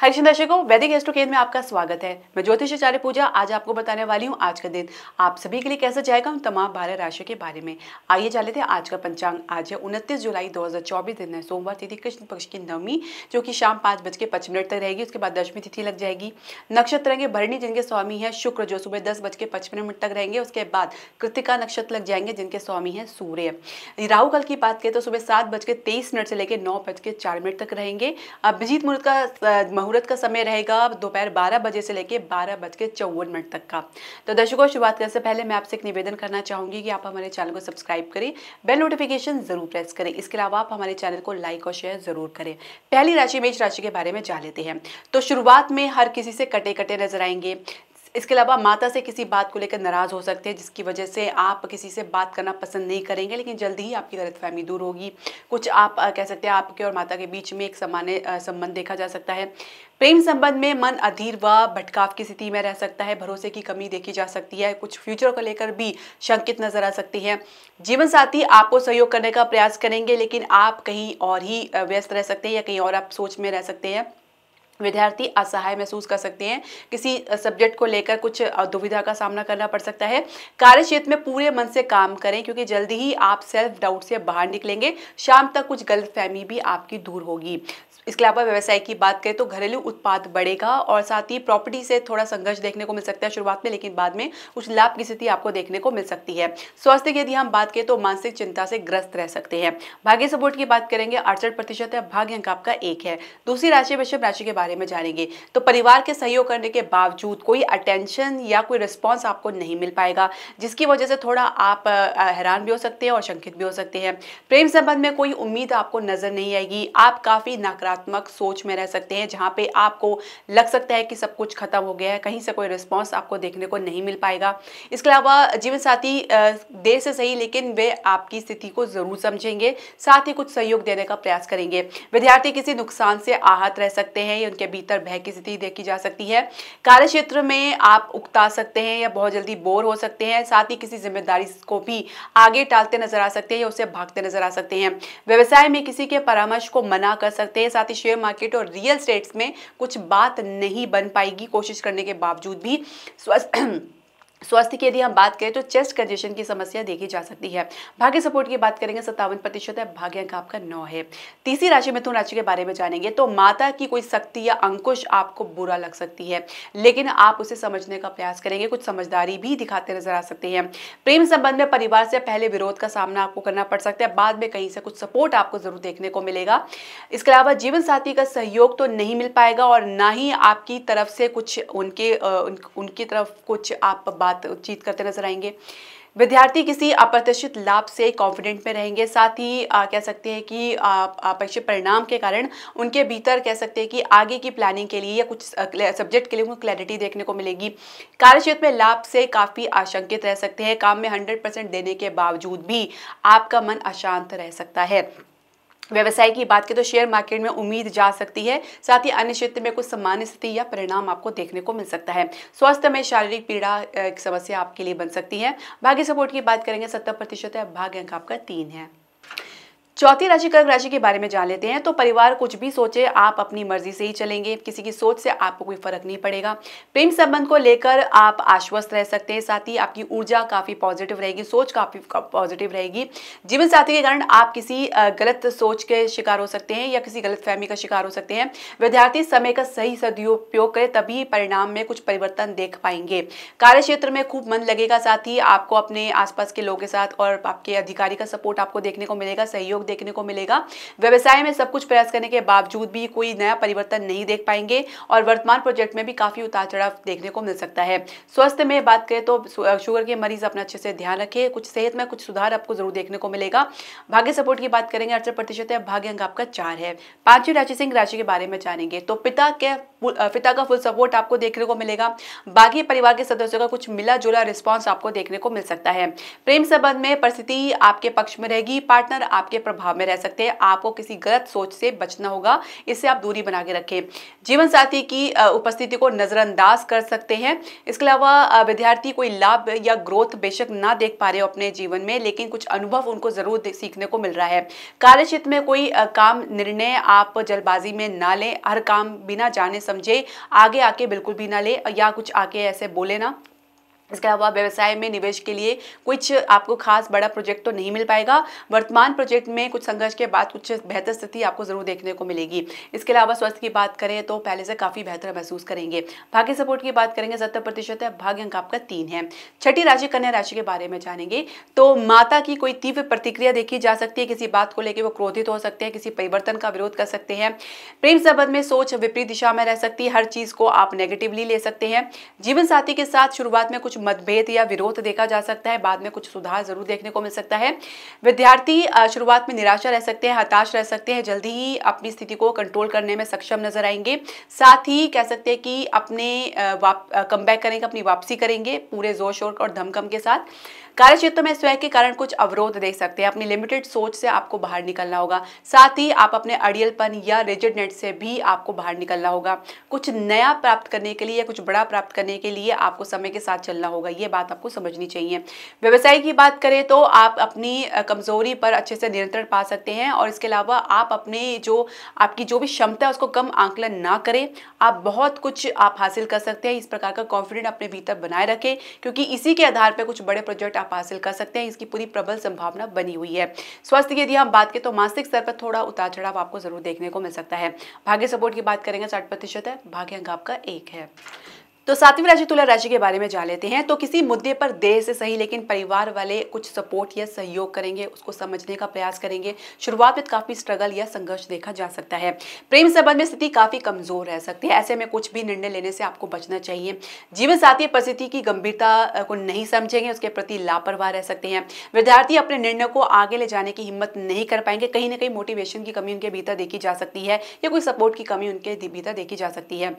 Harrison दर्शकों वैदिक केंद्र में आपका स्वागत है मैं ज्योतिषाचार्य पूजा आज आपको बताने वाली हूँ आज का दिन आप सभी के लिए कैसा जाएगा उन तमाम बारह राशियों के बारे में आइए जान लेते हैं आज का पंचांग आज है उनतीस जुलाई 2024 दिन है सोमवार तिथि कृष्ण पक्ष की नवमी जो कि शाम पाँच बज के मिनट तक रहेगी उसके बाद दशमी तिथि लग जाएगी नक्षत्र रहेंगे भरणी जिनके स्वामी है शुक्र जो सुबह दस बज के पचपन मिनट तक रहेंगे उसके बाद कृतिका नक्षत्र लग जाएंगे जिनके स्वामी है सूर्य राहुकाल की बात करें तो सुबह सात बज के तेईस मिनट से लेकर नौ बज के चार मिनट तक रहेंगे अभिजीत मुहूर्त का मुहूर्त का समय रहेगा दोपहर बारह बजे से लेकर बारह बज के चौवन मिनट तक का तो दर्शकों शुरुआत करने से पहले मैं आपसे एक निवेदन करना चाहूंगी कि आप हमारे चैनल को सब्सक्राइब करें बेल नोटिफिकेशन जरूर प्रेस करें इसके अलावा आप हमारे चैनल को लाइक और शेयर जरूर करें पहली राशि मेष राशि के बारे में जान लेते हैं तो शुरुआत में हर किसी से कटे कटे नजर आएंगे इसके अलावा माता से किसी बात को लेकर नाराज़ हो सकते हैं जिसकी वजह से आप किसी से बात करना पसंद नहीं करेंगे लेकिन जल्दी ही आपकी गलत दूर होगी कुछ आप कह सकते हैं आपके और माता के बीच में एक सामान्य संबंध देखा जा सकता है प्रेम संबंध में मन अधीर व भटकाव की स्थिति में रह सकता है भरोसे की कमी देखी जा सकती है कुछ फ्यूचर को लेकर भी शंकित नजर आ सकती है जीवन साथी आपको सहयोग करने का प्रयास करेंगे लेकिन आप कहीं और ही व्यस्त रह सकते हैं या कहीं और आप सोच में रह सकते हैं विद्यार्थी असहाय महसूस कर सकते हैं किसी सब्जेक्ट को लेकर कुछ दुविधा का सामना करना पड़ सकता है कार्य क्षेत्र में पूरे मन से काम करें क्योंकि जल्दी ही आप सेल्फ डाउट से बाहर निकलेंगे शाम तक कुछ गलतफहमी भी आपकी दूर होगी इसके अलावा व्यवसाय की बात करें तो घरेलू उत्पाद बढ़ेगा और साथ ही प्रॉपर्टी से थोड़ा संघर्ष देखने को मिल सकता है शुरुआत में लेकिन बाद में कुछ लाभ की स्थिति आपको देखने को मिल सकती है स्वास्थ्य की यदि हम बात करें तो मानसिक चिंता से ग्रस्त रह सकते हैं भाग्य सपोर्ट की बात करेंगे अड़सठ प्रतिशत है भाग्य अंक आपका एक है दूसरी राशि वैश्व राशि के बारे बारे में जानेंगे तो परिवार के सहयोग करने के बावजूद कोई अटेंशन या कोई रिस्पॉन्स आपको नहीं मिल पाएगा जिसकी वजह से थोड़ा आप हैरान भी हो सकते हैं और शंकित भी हो सकते हैं प्रेम संबंध में कोई उम्मीद आपको नज़र नहीं आएगी आप काफ़ी नकारात्मक सोच में रह सकते हैं जहां पे आपको लग सकता है कि सब कुछ खत्म हो गया है कहीं से कोई रिस्पॉन्स आपको देखने को नहीं मिल पाएगा इसके अलावा जीवन साथी देर से सही लेकिन वे आपकी स्थिति को ज़रूर समझेंगे साथ ही कुछ सहयोग देने का प्रयास करेंगे विद्यार्थी किसी नुकसान से आहत रह सकते हैं के भीतर भय की स्थिति देखी जा सकती है कार्य क्षेत्र में आप उकता सकते हैं या बहुत जल्दी बोर हो सकते हैं साथ ही किसी जिम्मेदारी को भी आगे टालते नजर आ सकते हैं या उसे भागते नजर आ सकते हैं व्यवसाय में किसी के परामर्श को मना कर सकते हैं साथ ही शेयर मार्केट और रियल स्टेट्स में कुछ बात नहीं बन पाएगी कोशिश करने के बावजूद भी स्वस्थ स्वास्थ्य की यदि हम बात करें तो चेस्ट कंजेशन की समस्या देखी जा सकती है भाग्य सपोर्ट की बात करेंगे सत्तावन प्रतिशत है भाग्य अंक आपका नौ है तीसरी राशि मिथुन राशि के बारे में जानेंगे तो माता की कोई शक्ति या अंकुश आपको बुरा लग सकती है लेकिन आप उसे समझने का प्रयास करेंगे कुछ समझदारी भी दिखाते नजर आ सकते हैं प्रेम संबंध में परिवार से पहले विरोध का सामना आपको करना पड़ सकता है बाद में कहीं से कुछ सपोर्ट आपको जरूर देखने को मिलेगा इसके अलावा जीवन साथी का सहयोग तो नहीं मिल पाएगा और ना ही आपकी तरफ से कुछ उनके उनकी तरफ कुछ आप बातचीत करते नजर आएंगे विद्यार्थी किसी अप्रत्याशित लाभ से कॉन्फिडेंट में रहेंगे साथ ही आ, कह सकते हैं कि अपेक्षित परिणाम के कारण उनके भीतर कह सकते हैं कि आगे की प्लानिंग के लिए या कुछ सब्जेक्ट के लिए उनको क्लैरिटी देखने को मिलेगी कार्य क्षेत्र में लाभ से काफ़ी आशंकित रह सकते हैं काम में 100% परसेंट देने के बावजूद भी आपका मन अशांत रह सकता है व्यवसाय की बात करें तो शेयर मार्केट में उम्मीद जा सकती है साथ ही अन्य क्षेत्र में कुछ सामान्य स्थिति या परिणाम आपको देखने को मिल सकता है स्वास्थ्य में शारीरिक पीड़ा एक समस्या आपके लिए बन सकती है भाग्य सपोर्ट की बात करेंगे सत्तर प्रतिशत है भाग्य अंक आपका तीन है चौथी राशि कर्क राशि के बारे में जान लेते हैं तो परिवार कुछ भी सोचे आप अपनी मर्जी से ही चलेंगे किसी की सोच से आपको कोई फर्क नहीं पड़ेगा प्रेम संबंध को लेकर आप आश्वस्त रह सकते हैं साथ ही आपकी ऊर्जा काफ़ी पॉजिटिव रहेगी सोच काफ़ी पॉजिटिव रहेगी जीवन साथी के कारण आप किसी गलत सोच के शिकार हो सकते हैं या किसी गलत फहमी का शिकार हो सकते हैं विद्यार्थी समय का सही सदुपयोग करें तभी परिणाम में कुछ परिवर्तन देख पाएंगे कार्य क्षेत्र में खूब मन लगेगा साथ ही आपको अपने आसपास के लोगों के साथ और आपके अधिकारी का सपोर्ट आपको देखने को मिलेगा सहयोग देखने को मिलेगा व्यवसाय में सब कुछ प्रयास करने के बावजूद भी कोई नया परिवर्तन नहीं देख पाएंगे और वर्तमान प्रोजेक्ट में भी काफ़ी उतार चढ़ाव देखने को मिल सकता है स्वास्थ्य में बात करें तो शुगर के मरीज अपना अच्छे से ध्यान रखें कुछ सेहत में कुछ सुधार आपको जरूर देखने को मिलेगा भाग्य सपोर्ट की बात करेंगे अड़सठ प्रतिशत है भाग्य अंक आपका चार है पांचवी राशि सिंह राशि के बारे में जानेंगे तो पिता के पिता का फुल सपोर्ट आपको देखने को मिलेगा बाकी परिवार के सदस्यों का कुछ मिला जुला रिस्पॉन्स आपको देखने को मिल सकता है प्रेम संबंध में परिस्थिति आपके पक्ष में रहेगी पार्टनर आपके प्रभाव में रह सकते हैं आपको किसी गलत सोच से बचना होगा इससे आप दूरी बना के रखें जीवन साथी की उपस्थिति को नज़रअंदाज कर सकते हैं इसके अलावा विद्यार्थी कोई लाभ या ग्रोथ बेशक ना देख पा रहे हो अपने जीवन में लेकिन कुछ अनुभव उनको ज़रूर सीखने को मिल रहा है कार्य क्षेत्र में कोई काम निर्णय आप जल्दबाजी में ना लें हर काम बिना जाने समझे आगे आके बिल्कुल भी ना ले या कुछ आके ऐसे बोले ना इसके अलावा व्यवसाय में निवेश के लिए कुछ आपको खास बड़ा प्रोजेक्ट तो नहीं मिल पाएगा वर्तमान प्रोजेक्ट में कुछ संघर्ष के बाद कुछ बेहतर स्थिति आपको जरूर देखने को मिलेगी इसके अलावा स्वास्थ्य की बात करें तो पहले से काफ़ी बेहतर महसूस करेंगे भाग्य सपोर्ट की बात करेंगे सत्तर प्रतिशत है भाग्य अंक आपका तीन है छठी राशि कन्या राशि के बारे में जानेंगे तो माता की कोई तीव्र प्रतिक्रिया देखी जा सकती है किसी बात को लेकर वो क्रोधित हो सकते हैं किसी परिवर्तन का विरोध कर सकते हैं प्रेम संबंध में सोच विपरीत दिशा में रह सकती है हर चीज़ को आप नेगेटिवली ले सकते हैं जीवन साथी के साथ शुरुआत में कुछ कुछ मतभेद या विरोध देखा जा सकता है बाद में कुछ सुधार जरूर देखने को मिल सकता है विद्यार्थी शुरुआत में निराशा रह सकते हैं हताश रह सकते हैं जल्दी ही अपनी स्थिति को कंट्रोल करने में सक्षम नजर आएंगे साथ ही कह सकते हैं कि अपने कम करेंगे अपनी वापसी करेंगे पूरे जोर शोर और धमकम के साथ कार्य क्षेत्र में स्वयं के कारण कुछ अवरोध देख सकते हैं अपनी लिमिटेड सोच से आपको बाहर निकलना होगा साथ ही आप अपने अड़ियलपन या रेजिडनेट से भी आपको बाहर निकलना होगा कुछ नया प्राप्त करने के लिए या कुछ बड़ा प्राप्त करने के लिए आपको समय के साथ चलना होगा ये बात आपको समझनी चाहिए व्यवसाय की बात करें तो आप अपनी कमजोरी पर अच्छे से नियंत्रण पा सकते हैं और इसके अलावा आप अपने जो आपकी जो भी क्षमता है उसको कम आंकलन ना करें आप बहुत कुछ आप हासिल कर सकते हैं इस प्रकार का कॉन्फिडेंट अपने भीतर बनाए रखें क्योंकि इसी के आधार पर कुछ बड़े प्रोजेक्ट आप आप हासिल कर सकते हैं इसकी पूरी प्रबल संभावना बनी हुई है स्वास्थ्य की यदि हम बात करें तो मानसिक स्तर पर थोड़ा उतार चढ़ाव आपको जरूर देखने को मिल सकता है भाग्य सपोर्ट की बात करेंगे साठ प्रतिशत है भाग्य अंक आपका एक है तो सातवीं राशि तुला राशि के बारे में जान लेते हैं तो किसी मुद्दे पर देर से सही लेकिन परिवार वाले कुछ सपोर्ट या सहयोग करेंगे उसको समझने का प्रयास करेंगे शुरुआत में काफी स्ट्रगल या संघर्ष देखा जा सकता है प्रेम संबंध में स्थिति काफी कमजोर रह सकती है ऐसे में कुछ भी निर्णय लेने से आपको बचना चाहिए जीवन साथी परिस्थिति की गंभीरता को नहीं समझेंगे उसके प्रति लापरवाह रह सकते हैं विद्यार्थी अपने निर्णय को आगे ले जाने की हिम्मत नहीं कर पाएंगे कहीं ना कहीं मोटिवेशन की कमी उनके भीतर देखी जा सकती है या कोई सपोर्ट की कमी उनके भीतर देखी जा सकती है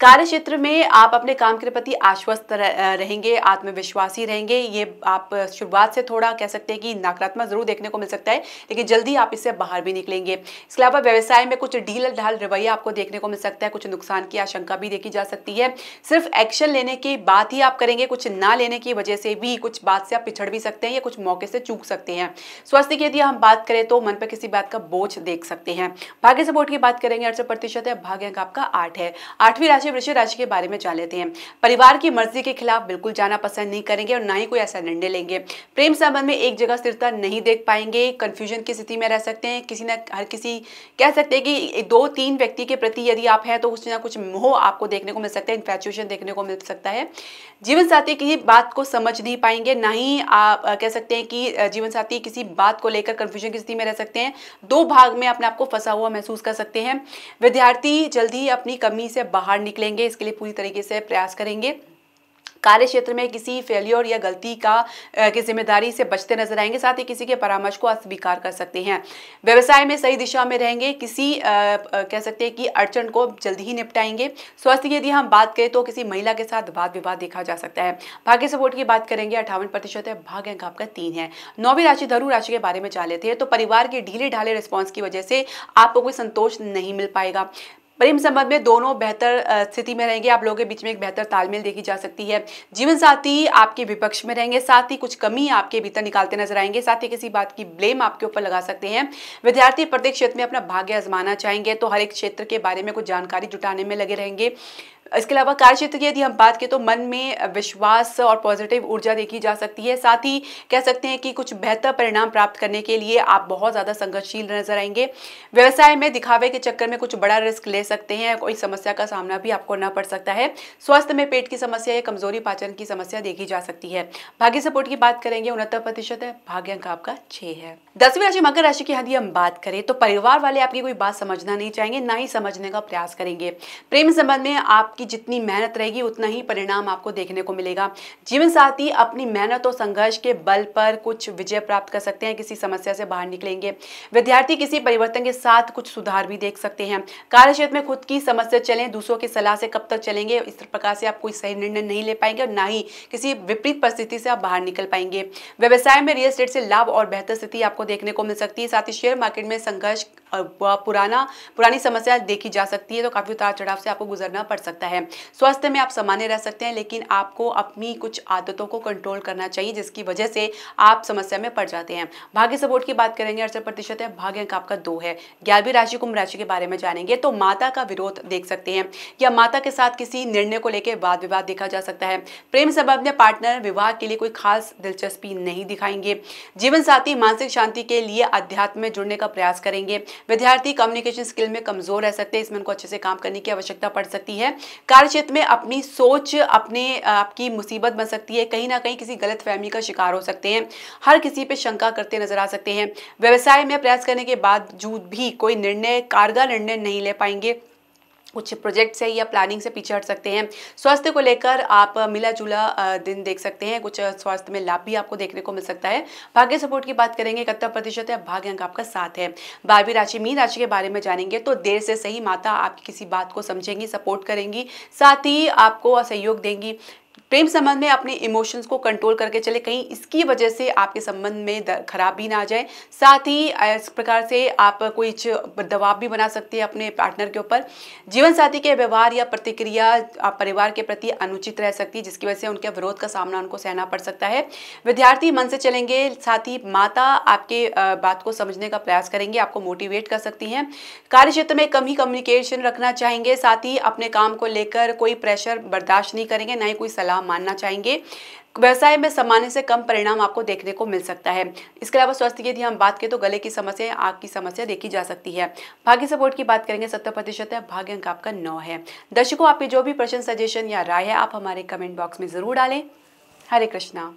कार्य क्षेत्र में आप अपने अपने काम के प्रति आश्वस्त रहेंगे आत्मविश्वासी रहेंगे ये आप शुरुआत से थोड़ा कह सकते हैं कि नकारात्मक जरूर देखने को मिल सकता है लेकिन जल्दी आप इससे बाहर भी निकलेंगे इसके अलावा व्यवसाय में कुछ ढील ढाल रवैया आपको देखने को मिल सकता है कुछ नुकसान की आशंका भी देखी जा सकती है सिर्फ एक्शन लेने की बात ही आप करेंगे कुछ ना लेने की वजह से भी कुछ बात से आप पिछड़ भी सकते हैं या कुछ मौके से चूक सकते हैं स्वास्थ्य की यदि हम बात करें तो मन पर किसी बात का बोझ देख सकते हैं भाग्य सपोर्ट की बात करेंगे अड़सठ प्रतिशत है अंक आपका आठ है आठवीं राशि वृषभ राशि के बारे में जान लेते हैं हैं परिवार की मर्जी के खिलाफ बिल्कुल जाना पसंद नहीं करेंगे और ना ही कोई ऐसा निर्णय लेंगे प्रेम संबंध में एक जगह स्थिरता नहीं देख पाएंगे कन्फ्यूजन की स्थिति में रह सकते हैं किसी न हर किसी कह सकते हैं कि दो तीन व्यक्ति के प्रति यदि आप हैं तो कुछ ना कुछ मोह आपको देखने को मिल सकता है इन्फेचुएशन देखने को मिल सकता है जीवन साथी की बात को समझ नहीं पाएंगे ना ही आप कह सकते हैं कि जीवन साथी किसी बात को लेकर कन्फ्यूजन की स्थिति में रह सकते हैं दो भाग में अपने आप को फंसा हुआ महसूस कर सकते हैं विद्यार्थी जल्दी अपनी कमी से बाहर निकलेंगे इसके लिए पूरी तरीके से प्रयास करेंगे कार्य क्षेत्र में किसी फेल्योर या गलती का की जिम्मेदारी से बचते नजर आएंगे साथ ही किसी के परामर्श को अस्वीकार कर सकते हैं व्यवसाय में सही दिशा में रहेंगे किसी आ, आ, कह सकते हैं कि अड़चन को जल्दी ही निपटाएंगे स्वास्थ्य की यदि हम बात करें तो किसी महिला के साथ वाद विवाद देखा जा सकता है भाग्य सपोर्ट की बात करेंगे अठावन प्रतिशत है भाग्य अंक आपका तीन है नौवीं राशि धरु राशि के बारे में चाह लेते हैं तो परिवार के ढीले ढाले रिस्पॉन्स की वजह से आपको कोई संतोष नहीं मिल पाएगा प्रेम संबंध में दोनों बेहतर स्थिति में रहेंगे आप लोगों के बीच में एक बेहतर तालमेल देखी जा सकती है जीवन साथी आपके विपक्ष में रहेंगे साथ ही कुछ कमी आपके भीतर निकालते नजर आएंगे साथ ही किसी बात की ब्लेम आपके ऊपर लगा सकते हैं विद्यार्थी प्रत्येक क्षेत्र में अपना भाग्य आजमाना चाहेंगे तो हर एक क्षेत्र के बारे में कुछ जानकारी जुटाने में लगे रहेंगे इसके अलावा कार्य क्षेत्र की यदि हम बात करें तो मन में विश्वास और पॉजिटिव ऊर्जा देखी जा सकती है साथ ही कह सकते हैं कि कुछ बेहतर परिणाम प्राप्त करने के लिए आप बहुत ज़्यादा संघर्षशील नजर आएंगे व्यवसाय में दिखावे के चक्कर में कुछ बड़ा रिस्क ले सकते हैं कोई समस्या का सामना भी आपको करना पड़ सकता है स्वास्थ्य में पेट की समस्या या कमजोरी पाचन की समस्या देखी जा सकती है भाग्य सपोर्ट की बात करेंगे उनहत्तर प्रतिशत है भाग्य अंक आपका छह है दसवीं राशि मकर राशि की यदि हम बात करें तो परिवार वाले आपकी कोई बात समझना नहीं चाहेंगे ना ही समझने का प्रयास करेंगे प्रेम संबंध में आप आपकी जितनी मेहनत रहेगी उतना ही परिणाम आपको देखने को मिलेगा जीवन साथी अपनी मेहनत और संघर्ष के बल पर कुछ विजय प्राप्त कर सकते हैं किसी समस्या से बाहर निकलेंगे विद्यार्थी किसी परिवर्तन के साथ कुछ सुधार भी देख सकते हैं कार्य क्षेत्र में खुद की समस्या चले दूसरों की सलाह से कब तक चलेंगे इस प्रकार से आप कोई सही निर्णय नहीं ले पाएंगे और ना ही किसी विपरीत परिस्थिति से आप बाहर निकल पाएंगे व्यवसाय में रियल स्टेट से लाभ और बेहतर स्थिति आपको देखने को मिल सकती है साथ ही शेयर मार्केट में संघर्ष पुराना पुरानी समस्या देखी जा सकती है तो काफ़ी उतार चढ़ाव से आपको गुजरना पड़ सकता है स्वास्थ्य में आप सामान्य रह सकते हैं लेकिन आपको अपनी कुछ आदतों को कंट्रोल करना चाहिए जिसकी वजह से आप समस्या में पड़ जाते हैं भाग्य सपोर्ट की बात करेंगे अड़सठ प्रतिशत है भाग्य अंक आपका दो है ग्यारहवीं राशि कुंभ राशि के बारे में जानेंगे तो माता का विरोध देख सकते हैं या माता के साथ किसी निर्णय को लेकर वाद विवाद देखा जा सकता है प्रेम सबब ने पार्टनर विवाह के लिए कोई खास दिलचस्पी नहीं दिखाएंगे जीवन साथी मानसिक शांति के लिए अध्यात्म में जुड़ने का प्रयास करेंगे विद्यार्थी कम्युनिकेशन स्किल में कमजोर रह सकते हैं इसमें उनको अच्छे से काम करने की आवश्यकता पड़ सकती है कार्य क्षेत्र में अपनी सोच अपने आपकी मुसीबत बन सकती है कहीं ना कहीं किसी गलत फहमी का शिकार हो सकते हैं हर किसी पर शंका करते नजर आ सकते हैं व्यवसाय में प्रयास करने के बावजूद भी कोई निर्णय कारगर निर्णय नहीं ले पाएंगे कुछ प्रोजेक्ट से या प्लानिंग से पीछे हट सकते हैं स्वास्थ्य को लेकर आप मिला जुला दिन देख सकते हैं कुछ स्वास्थ्य में लाभ भी आपको देखने को मिल सकता है भाग्य सपोर्ट की बात करेंगे इकहत्तर प्रतिशत है भाग्य अंक आपका साथ है बारहवीं राशि मीन राशि के बारे में जानेंगे तो देर से सही माता आपकी किसी बात को समझेंगी सपोर्ट करेंगी साथ ही आपको सहयोग देंगी प्रेम संबंध में अपने इमोशंस को कंट्रोल करके चले कहीं इसकी वजह से आपके संबंध में खराब भी ना आ जाए साथ ही इस प्रकार से आप कोई दबाव भी बना सकते हैं अपने पार्टनर के ऊपर जीवन साथी के व्यवहार या प्रतिक्रिया आप परिवार के प्रति अनुचित रह सकती है जिसकी वजह से उनके विरोध का सामना उनको सहना पड़ सकता है विद्यार्थी मन से चलेंगे साथ ही माता आपके बात को समझने का प्रयास करेंगे आपको मोटिवेट कर सकती हैं कार्य क्षेत्र में कम ही कम्युनिकेशन रखना चाहेंगे साथ ही अपने काम को लेकर कोई प्रेशर बर्दाश्त नहीं करेंगे ना ही कोई सलाह कहा मानना चाहेंगे व्यवसाय में सामान्य से कम परिणाम आपको देखने को मिल सकता है इसके अलावा स्वास्थ्य की यदि हम बात करें तो गले की समस्या आग की समस्या देखी जा सकती है भाग्य सपोर्ट की बात करेंगे सत्तर प्रतिशत है भाग्य अंक आपका नौ है दर्शकों आपके जो भी प्रश्न सजेशन या राय है आप हमारे कमेंट बॉक्स में जरूर डालें हरे कृष्णा